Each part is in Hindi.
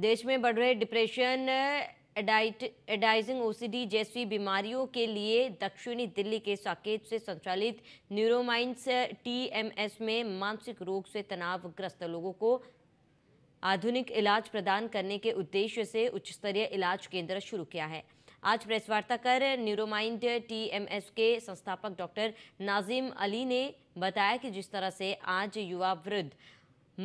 देश में बढ़ रहे डिप्रेशन एडाइजिंग ओसीडी जैसी बीमारियों के लिए दक्षिणी दिल्ली के साकेत से संचालित न्यूरोमाइंस टीएमएस में मानसिक रोग से तनावग्रस्त लोगों को आधुनिक इलाज प्रदान करने के उद्देश्य से उच्च स्तरीय इलाज केंद्र शुरू किया है आज प्रेस वार्ता कर न्यूरोमाइंड टीएमएस के संस्थापक डॉक्टर नाजिम अली ने बताया कि जिस तरह से आज युवा वृद्ध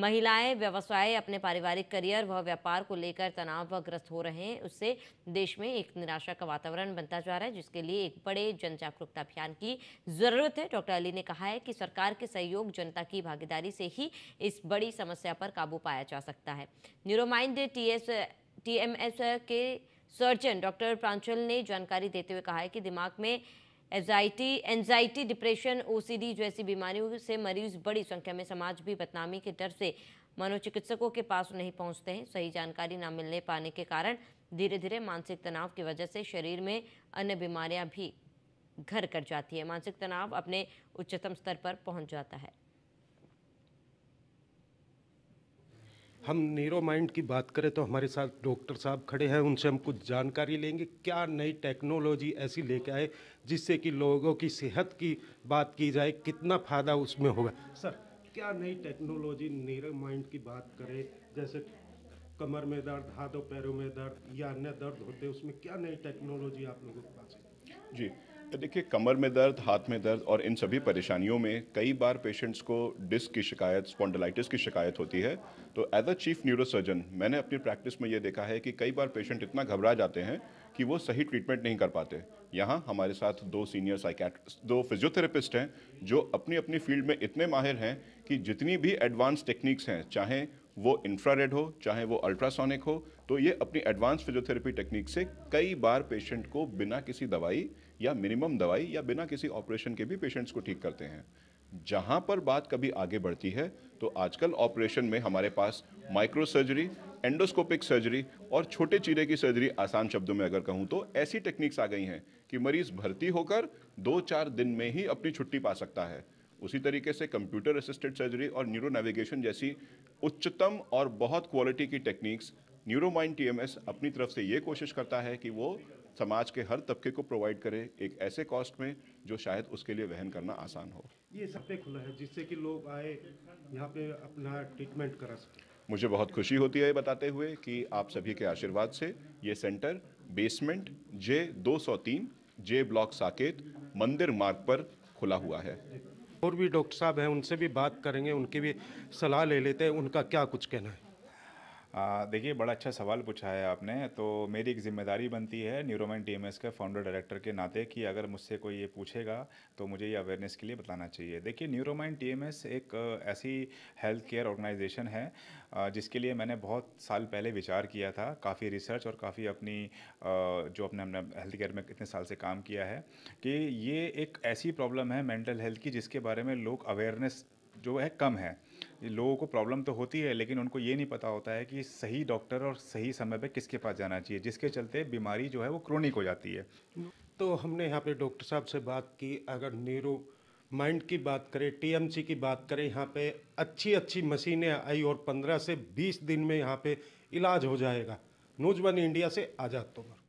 महिलाएं व्यवसाय अपने पारिवारिक करियर व व्यापार को लेकर तनाव ग्रस्त हो रहे हैं उससे देश में एक निराशा का वातावरण बनता जा रहा है जिसके लिए एक बड़े जन जागरूकता अभियान की जरूरत है डॉक्टर अली ने कहा है कि सरकार के सहयोग जनता की भागीदारी से ही इस बड़ी समस्या पर काबू पाया जा सकता है Neuromind T S T M S के सर्जन डॉक्टर प्रांचल ने जानकारी देते हुए कहा है कि दिमाग में एजाइटी एनजाइटी डिप्रेशन ओसीडी जैसी बीमारियों से मरीज बड़ी संख्या में समाज भी बदनामी के डर से मनोचिकित्सकों के पास नहीं पहुंचते हैं सही जानकारी ना मिलने पाने के कारण धीरे धीरे मानसिक तनाव की वजह से शरीर में अन्य बीमारियां भी घर कर जाती है मानसिक तनाव अपने उच्चतम स्तर पर पहुंच जाता है हम नीरो माइंड की बात करें तो हमारे साथ डॉक्टर साहब खड़े हैं उनसे हम कुछ जानकारी लेंगे क्या नई टेक्नोलॉजी ऐसी लेके आए जिससे कि लोगों की सेहत की बात की जाए कितना फ़ायदा उसमें होगा सर क्या नई टेक्नोलॉजी नीरो माइंड की बात करें जैसे कमर में दर्द हाथों पैरों में दर्द या अन्य दर्द होते उसमें क्या नई टेक्नोलॉजी आप लोगों के पास है जी तो देखिए कमर में दर्द हाथ में दर्द और इन सभी परेशानियों में कई बार पेशेंट्स को डिस्क की शिकायत स्पॉन्डलाइटिस की शिकायत होती है तो एज अ चीफ न्यूरोसर्जन मैंने अपनी प्रैक्टिस में ये देखा है कि कई बार पेशेंट इतना घबरा जाते हैं कि वो सही ट्रीटमेंट नहीं कर पाते यहाँ हमारे साथ दो सीनियर साइकैट्रिस्ट दो फिजियोथेरेपिस्ट हैं जो अपनी अपनी फील्ड में इतने माहिर हैं कि जितनी भी एडवांस टेक्निक्स हैं चाहे वो इंफ्रारेड हो चाहे वो अल्ट्रासोनिक हो तो ये अपनी एडवांस फिजियोथेरेपी टेक्निक से कई बार पेशेंट को बिना किसी दवाई या मिनिमम दवाई या बिना किसी ऑपरेशन के भी पेशेंट्स को ठीक करते हैं जहाँ पर बात कभी आगे बढ़ती है तो आजकल ऑपरेशन में हमारे पास माइक्रो सर्जरी एंडोस्कोपिक सर्जरी और छोटे चीरे की सर्जरी आसान शब्दों में अगर कहूँ तो ऐसी टेक्निक्स आ गई हैं कि मरीज़ भर्ती होकर दो चार दिन में ही अपनी छुट्टी पा सकता है उसी तरीके से कंप्यूटर असिस्टेड सर्जरी और न्यूरो नेविगेशन जैसी उच्चतम और बहुत क्वालिटी की टेक्निक्स न्यूरोमाइंड टीएमएस अपनी तरफ से ये कोशिश करता है कि वो समाज के हर तबके को प्रोवाइड करे एक ऐसे कॉस्ट में जो शायद उसके लिए वहन करना आसान हो ये सब पे खुला है जिससे कि लोग आए यहाँ पे अपना ट्रीटमेंट करा सकें मुझे बहुत खुशी होती है बताते हुए कि आप सभी के आशीर्वाद से ये centre basement J 203 J block Saket Mandir Marg पर खुला हुआ है और भी डॉक्टर साहब हैं उनसे भी बात करेंगे उनकी भी सलाह ले लेते हैं उनका क्या कुछ कहना है देखिए बड़ा अच्छा सवाल पूछा है आपने तो मेरी एक जिम्मेदारी बनती है न्यूरोमैन टीएमएस के फाउंडर डायरेक्टर के नाते कि अगर मुझसे कोई ये पूछेगा तो मुझे ये अवेयरनेस के लिए बताना चाहिए देखिए न्यूरोमैन टीएमएस एक ऐसी हेल्थ केयर ऑर्गेनाइजेशन है जिसके लिए मैंने बहुत साल पहले विचार किया था काफ़ी रिसर्च और काफ़ी अपनी जो अपने हमने हेल्थ केयर में कितने साल से काम किया है कि ये एक ऐसी प्रॉब्लम है मेंटल हेल्थ की जिसके बारे में लोग अवेयरनेस जो है कम है लोगों को प्रॉब्लम तो होती है लेकिन उनको ये नहीं पता होता है कि सही डॉक्टर और सही समय पर किसके पास जाना चाहिए जिसके चलते बीमारी जो है वो क्रोनिक हो जाती है तो हमने यहाँ पे डॉक्टर साहब से बात की अगर नीरो माइंड की बात करें टीएमसी की बात करें यहाँ पे अच्छी अच्छी मशीनें आई और पंद्रह से बीस दिन में यहाँ पे इलाज हो जाएगा न्यूज वन इंडिया से आजाद तोमर